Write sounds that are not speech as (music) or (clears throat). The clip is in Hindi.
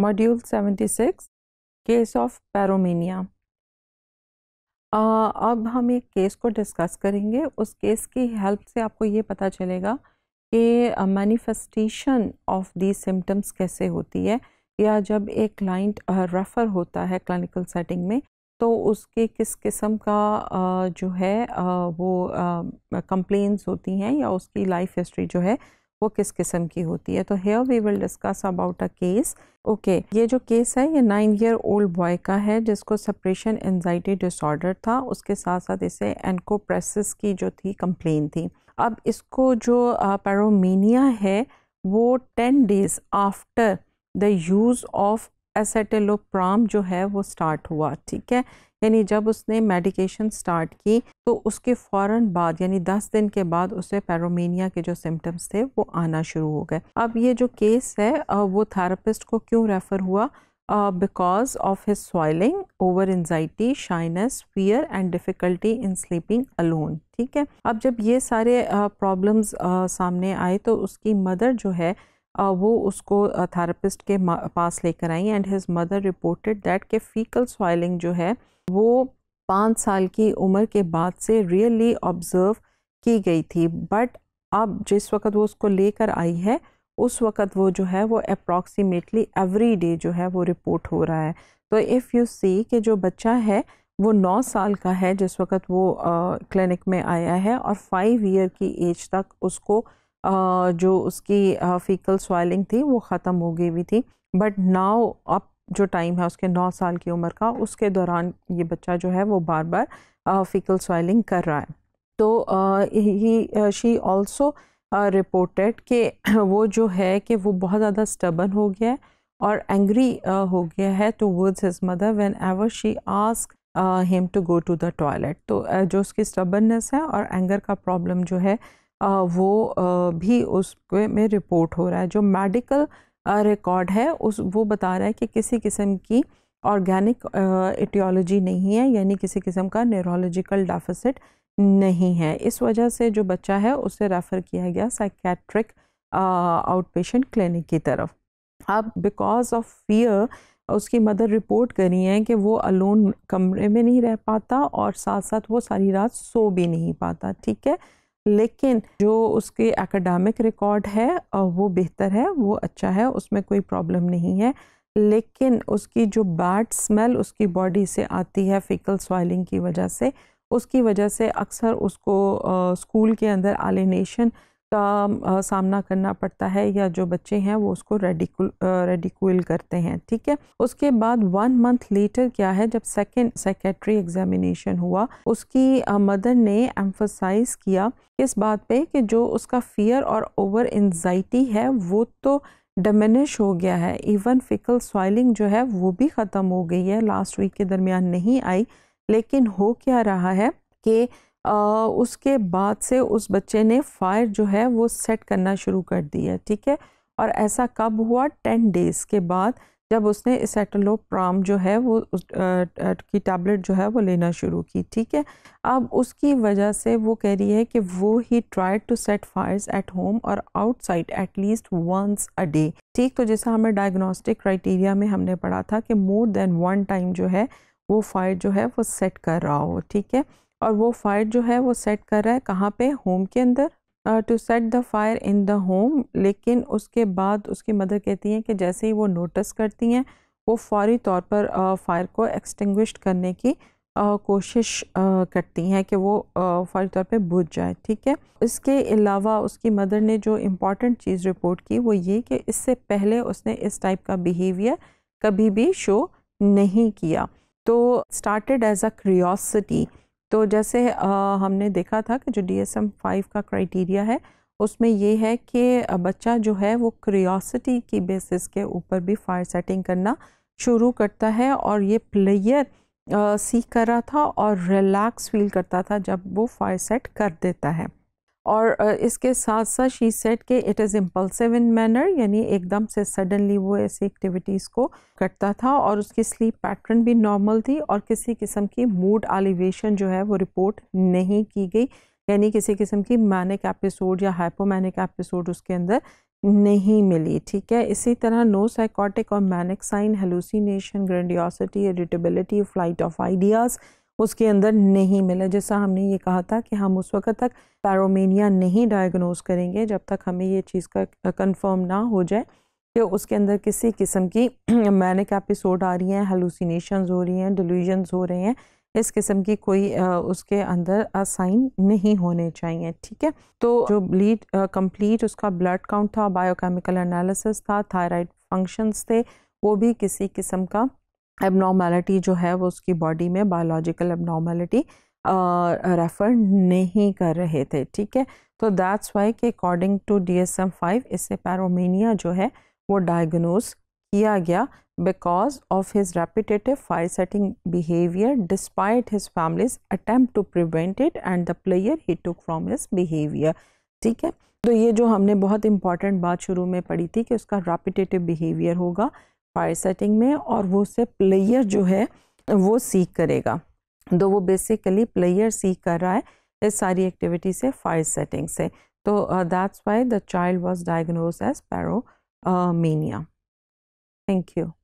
सेवेंटी 76 केस ऑफ पैरोमिनिया अब हम एक केस को डिस्कस करेंगे उस केस की हेल्प से आपको ये पता चलेगा कि मैनिफेस्टेशन ऑफ दी सिम्टम्स कैसे होती है या जब एक क्लाइंट रेफ़र होता है क्लिनिकल सेटिंग में तो उसके किस किस्म का जो है वो कंप्लेंट्स होती हैं या उसकी लाइफ हिस्ट्री जो है वो किस किस्म की होती है तो here we will discuss about a case okay ये जो केस है ये नाइन ईयर ओल्ड बॉय का है जिसको सप्रेशन एनजाइटी डिसऑर्डर था उसके साथ साथ इसे एनकोप्रेसिस की जो थी कंप्लेन थी अब इसको जो पैरोमीनिया है वो ten days after the use of escitalopram जो है वो स्टार्ट हुआ ठीक है यानी जब उसने मेडिकेशन स्टार्ट की तो उसके फ़ौर बाद यानी दस दिन के बाद उसे पैरोमीनिया के जो सिम्टम्स थे वो आना शुरू हो गए अब ये जो केस है वो थेरापिस्ट को क्यों रेफ़र हुआ because of his soiling over anxiety shyness fear and difficulty in sleeping alone ठीक है अब जब ये सारे प्रॉब्लम्स uh, uh, सामने आए तो उसकी मदर जो है वो उसको थेरापिस्ट के पास लेकर आई and his mother reported that के फीकल स्वाइलिंग जो है वो पाँच साल की उम्र के बाद से रियली ऑब्ज़र्व की गई थी बट अब जिस वक्त वो उसको लेकर आई है उस वक्त वो जो है वो अप्रॉक्सीमेटली एवरी डे जो है वो रिपोर्ट हो रहा है तो इफ़ यू सी कि जो बच्चा है वो नौ साल का है जिस वक्त वो क्लिनिक में आया है और फाइव ईयर की एज तक उसको जो उसकी फीकल स्वाइलिंग थी वो ख़त्म हो गई हुई थी बट नाव अब जो टाइम है उसके नौ साल की उम्र का उसके दौरान ये बच्चा जो है वो बार बार फीकल स्वाइलिंग कर रहा है तो ही शी ऑल्सो रिपोर्टेड कि (clears throat) वो जो है कि वो बहुत ज़्यादा स्टबन हो गया है और एंग्री हो गया है towards his mother whenever she ask him to go to the toilet तो जो उसकी स्टबननेस है और एंगर का प्रॉब्लम जो है वो भी उस में रिपोर्ट हो रहा है जो मेडिकल रिकॉर्ड है उस वो बता रहा है कि किसी किस्म की ऑर्गेनिक एटियोलॉजी नहीं है यानी किसी किस्म का न्यूरोलॉजिकल डेफिसिट नहीं है इस वजह से जो बच्चा है उसे रेफ़र किया गया साइकेट्रिक आउट पेशेंट क्लिनिक की तरफ अब बिकॉज ऑफ फियर उसकी मदर रिपोर्ट करी है कि वो अलोन कमरे में नहीं रह पाता और साथ साथ वो सारी रात सो भी नहीं पाता ठीक है लेकिन जो उसके एकेडमिक रिकॉर्ड है वो बेहतर है वो अच्छा है उसमें कोई प्रॉब्लम नहीं है लेकिन उसकी जो बैड स्मेल उसकी बॉडी से आती है फेकल स्वाइलिंग की वजह से उसकी वजह से अक्सर उसको स्कूल के अंदर आलिनेशन का सामना करना पड़ता है या जो बच्चे हैं वो उसको रेडिकुल रेडिकुल करते हैं ठीक है उसके बाद वन मंथ लेटर क्या है जब सेकेंड सेक्रेटरी एग्जामिनेशन हुआ उसकी मदर ने एम्फोसाइज किया इस बात पे कि जो उसका फियर और ओवर एनजाइटी है वो तो डमिनिश हो गया है इवन फिकल स्वाइलिंग जो है वो भी ख़त्म हो गई है लास्ट वीक के दरमियान नहीं आई लेकिन हो क्या रहा है कि उसके बाद से उस बच्चे ने फायर जो है वो सेट करना शुरू कर दिया ठीक है और ऐसा कब हुआ टेन डेज़ के बाद जब उसने प्राम जो है वो उस की टैबलेट जो है वो लेना शुरू की ठीक है अब उसकी वजह से वो कह रही है कि वो ही tried to set fires at home और outside at least once a day ठीक तो जैसा हमें डायग्नोस्टिक क्राइटेरिया में हमने पढ़ा था कि मोर देन वन टाइम जो है वो फायर जो है वो सेट कर रहा हो ठीक है और वो फायर जो है वो सेट कर रहा है कहाँ पे होम के अंदर to set the fire in the home लेकिन उसके बाद उसकी मदर कहती हैं कि जैसे ही वो नोटिस करती हैं वो फौरी तौर पर फायर uh, को एक्सटिंग्विश करने की uh, कोशिश uh, करती हैं कि वो फौरी तौर पे बुझ जाए ठीक है इसके अलावा उसकी मदर ने जो इम्पॉर्टेंट चीज़ रिपोर्ट की वो ये कि इससे पहले उसने इस टाइप का बिहेवियर कभी भी शो नहीं किया तो स्टार्टेड एज अ क्रियोसिटी तो जैसे आ, हमने देखा था कि जो डी एस एम फाइव का क्राइटेरिया है उसमें ये है कि बच्चा जो है वो क्रियोसिटी की बेसिस के ऊपर भी फायर सेटिंग करना शुरू करता है और ये प्लेयर सीख कर रहा था और रिलैक्स फील करता था जब वो फायर सेट कर देता है और इसके साथ साथ शी सेट के it is impulsive in manner यानी एकदम से सडनली वो ऐसी एक्टिविटीज़ को करता था और उसकी स्लीप पैटर्न भी नॉर्मल थी और किसी किस्म की मूड आलिवेशन जो है वो रिपोर्ट नहीं की गई यानी किसी किस्म की मैनिक एपिसोड या हाइपोमैनिक एपिसोड उसके अंदर नहीं मिली ठीक है इसी तरह नो साइकोटिक और manic sign hallucination grandiosity irritability flight of ideas उसके अंदर नहीं मिला जैसा हमने ये कहा था कि हम उस वक्त तक पैरोमेनिया नहीं डायग्नोज करेंगे जब तक हमें ये चीज़ का कंफर्म ना हो जाए कि उसके अंदर किसी किस्म की मैनिक (clears throat) एपिसोड आ रही हैं हेलूसिनेशन हो रही हैं डिलीजन हो रहे हैं इस किस्म की कोई आ, उसके अंदर असाइन नहीं होने चाहिए ठीक है तो जो ब्लीड कंप्लीट उसका ब्लड काउंट था बायोकेमिकल एनालिसिस था थायराइड फंक्शंस थे वो भी किसी किस्म का एबनॉर्मेलिटी जो है वो उसकी बॉडी में बायोलॉजिकल एबनॉर्मेलिटी रेफर नहीं कर रहे थे ठीक है तो दैट्स वाई के according to D S M five इससे पैरोमीनिया जो है वो डायग्नोज किया गया because of his repetitive fire setting behaviour despite his families attempt to prevent it and the pleasure he took from his behaviour ठीक है तो ये जो हमने बहुत इंपॉर्टेंट बात शुरू में पढ़ी थी कि उसका रेपिटेटिव बिहेवियर होगा फायर सेटिंग में और वो से प्लेयर जो है वो सीख करेगा तो वो बेसिकली प्लेयर सीख कर रहा है इस सारी एक्टिविटी से फायर सेटिंग से तो that's why the child was diagnose as pyromania thank you